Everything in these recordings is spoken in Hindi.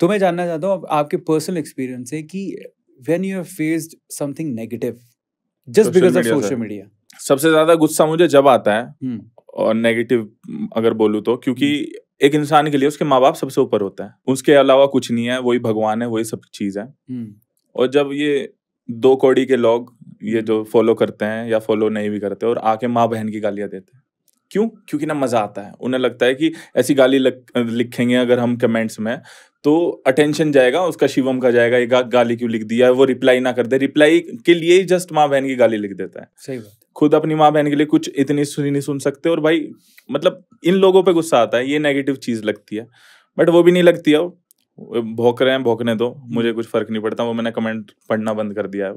तो मैं जानना चाहता हूँ आपके पर्सनल एक्सपीरियंस है कि when you have faced something negative just because of social media सबसे ज्यादा गुस्सा मुझे जब आता है हम्म। और नेगेटिव अगर बोलूँ तो क्योंकि हम्म। एक इंसान के लिए उसके माँ बाप सबसे ऊपर होता है उसके अलावा कुछ नहीं है वही भगवान है वही सब चीज है हम्म। और जब ये दो कौड़ी के लोग ये जो फॉलो करते हैं या फॉलो नहीं भी करते और आके माँ बहन की गालियाँ देते हैं क्यों क्योंकि ना मजा आता है उन्हें लगता है कि ऐसी गाली लिखेंगे अगर हम कमेंट्स में तो अटेंशन जाएगा उसका शिवम का जाएगा ये गा, गाली क्यों लिख दिया है वो रिप्लाई ना कर दे रिप्लाई के लिए ही जस्ट माँ बहन की गाली लिख देता है सही बात खुद अपनी माँ बहन के लिए कुछ इतनी सुनी नहीं सुन सकते और भाई मतलब इन लोगों पे गुस्सा आता है ये नेगेटिव चीज लगती है बट वो भी नहीं लगती है भोंक रहे हैं भोंकने दो हम्म। मुझे कुछ फर्क नहीं पड़ता वो मैंने कमेंट पढ़ना बंद कर दिया है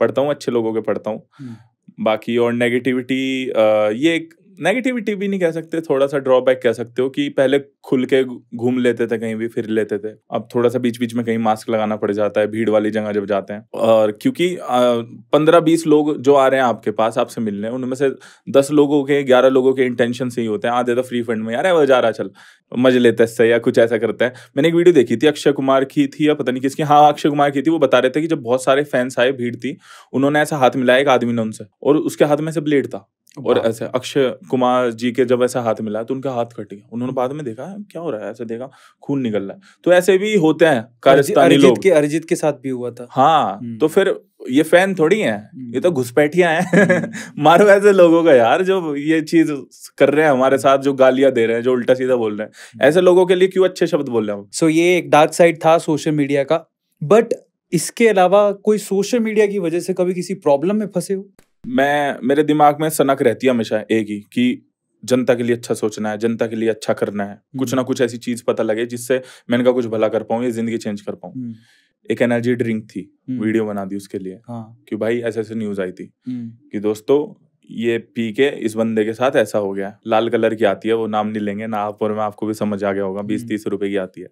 पढ़ता हूँ अच्छे लोगों के पढ़ता हूँ हम्म। बाकी और नेगेटिविटी ये एक नेगेटिविटी भी नहीं कह सकते थोड़ा सा ड्रॉबैक कह सकते हो कि पहले खुल के घूम लेते थे कहीं भी फिर लेते थे अब थोड़ा सा बीच बीच में कहीं मास्क लगाना पड़ जाता है भीड़ वाली जगह जब जाते हैं और क्योंकि पंद्रह बीस लोग जो आ रहे हैं आपके पास आपसे मिलने उनमें से दस लोगों के ग्यारह लोगों के इंटेंशन से ही होते हैं आधे तो फ्री फंड में यार वो जा रहा चल मजे लेते इससे या कुछ ऐसा करते हैं मैंने एक वीडियो देखी थी अक्षय कुमार की थी या पता नहीं किसकी हाँ अक्षय कुमार की थी वो बता रहे थे कि जब बहुत सारे फैंस आए भीड़ थी उन्होंने ऐसा हाथ मिलाया एक आदमी ने उनसे और उसके हाथ में से ब्लेड था और ऐसे अक्षय कुमार जी के जब ऐसा हाथ मिला तो उनका हाथ कट गया उन्होंने बाद में देखा क्या हो रहा है ऐसे देखा खून निकल रहा है तो ऐसे भी होते हैं खालिस्तानी लोग के अरिजीत के साथ भी हुआ था हाँ हम्म। तो फिर ये फैन थोड़ी है ये तो हम्म। घुसपैठिया है हम्म। मारो ऐसे लोगों का यार जो ये चीज कर रहे हैं हमारे साथ जो गालियां दे रहे हैं जो उल्टा सीधा बोल रहे हैं ऐसे लोगों के लिए क्यों अच्छे शब्द बोल रहे हैं सो ये एक डार्क साइड था सोशल मीडिया का बट इसके अलावा कोई सोशल मीडिया की वजह से कभी किसी प्रॉब्लम में फंसे हो मैं मेरे दिमाग में सनक रहती है हमेशा एक ही कि जनता के लिए अच्छा सोचना है जनता के लिए अच्छा करना है हम्म। कुछ ना कुछ ऐसी चीज पता लगे जिससे मैं इनका कुछ भला कर पाऊँ या जिंदगी चेंज कर पाऊँ हम्म। एक एनर्जी ड्रिंक थी हम्म। वीडियो बना दी उसके लिए हाँ। कि भाई ऐसे ऐसे न्यूज आई थी कि दोस्तों ये पी के इस बंदे के साथ ऐसा हो गया लाल कलर की आती है वो नाम नहीं लेंगे ना आप और मैं आपको भी समझ आ गया होगा बीस तीस रुपए की आती है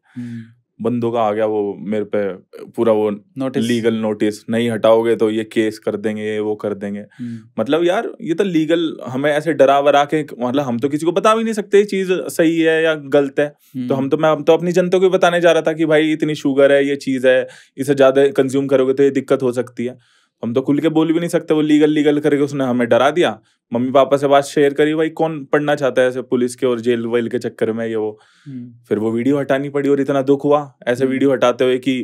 बंदों का आ गया वो मेरे पे पूरा वो नोटिस लीगल नोटिस नहीं हटाओगे तो ये केस कर देंगे ये वो कर देंगे हम्म। मतलब यार ये तो लीगल हमें ऐसे डरा वरा के मतलब हम तो किसी को बता भी नहीं सकते ये चीज सही है या गलत है हम्म। तो हम तो मैं हम तो अपनी जनता को बताने जा रहा था कि भाई इतनी शुगर है ये चीज है इसे ज्यादा कंज्यूम करोगे तो ये दिक्कत हो सकती है हम तो खुल के बोल भी नहीं सकते वो लीगल लीगल करके उसने हमें डरा दिया मम्मी पापा से बात शेयर करी भाई कौन पढ़ना चाहता है ऐसे पुलिस के और जेल वेल के चक्कर में ये वो हम्म। फिर वो वीडियो हटानी पड़ी और इतना दुख हुआ ऐसे हम्म। वीडियो हटाते हुए की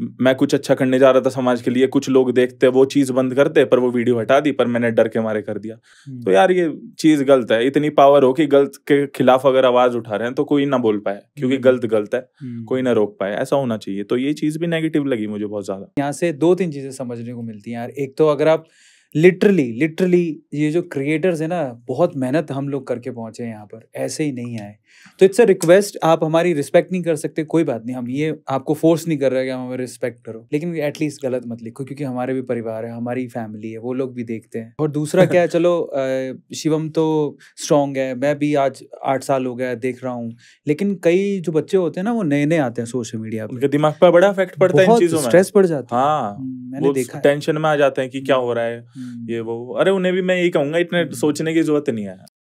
मैं कुछ अच्छा करने जा रहा था समाज के लिए कुछ लोग देखते वो चीज बंद करते पर वो वीडियो हटा दी पर मैंने डर के मारे कर दिया हम्म। तो यार ये चीज गलत है इतनी पावर हो कि गलत के खिलाफ अगर आवाज उठा रहे हैं तो कोई ना बोल पाए क्योंकि हम्म। गलत गलत है हम्म। कोई ना रोक पाए ऐसा होना चाहिए तो ये चीज भी नेगेटिव लगी मुझे बहुत ज्यादा यहाँ से दो तीन चीजें समझने को मिलती है यार एक तो अगर आप लिटरली लिटरली ये जो क्रिएटर्स है ना बहुत मेहनत हम लोग करके पहुंचे हैं यहाँ पर ऐसे ही नहीं आए तो इट्स अ रिक्वेस्ट आप हमारी रिस्पेक्ट नहीं कर सकते कोई बात नहीं हम ये आपको फोर्स नहीं कर रहे कि हम हमें रिस्पेक्ट करो लेकिन एटलीस्ट गलत मत लिखो क्योंकि हमारे भी परिवार है हमारी फैमिली है वो लोग भी देखते हैं और दूसरा क्या है चलो शिवम तो स्ट्रांग है मैं भी आज आठ साल हो गया देख रहा हूँ लेकिन कई जो बच्चे होते हैं ना वो नए नए आते हैं सोशल मीडिया पर दिमाग पर बड़ा इफेक्ट पड़ता है स्ट्रेस पड़ जाता है हाँ मैंने देखा टेंशन में आ जाते हैं कि क्या हो रहा है हम्म। ये वो अरे उन्हें भी मैं यही कहूंगा इतने हम्म। सोचने की जरूरत नहीं है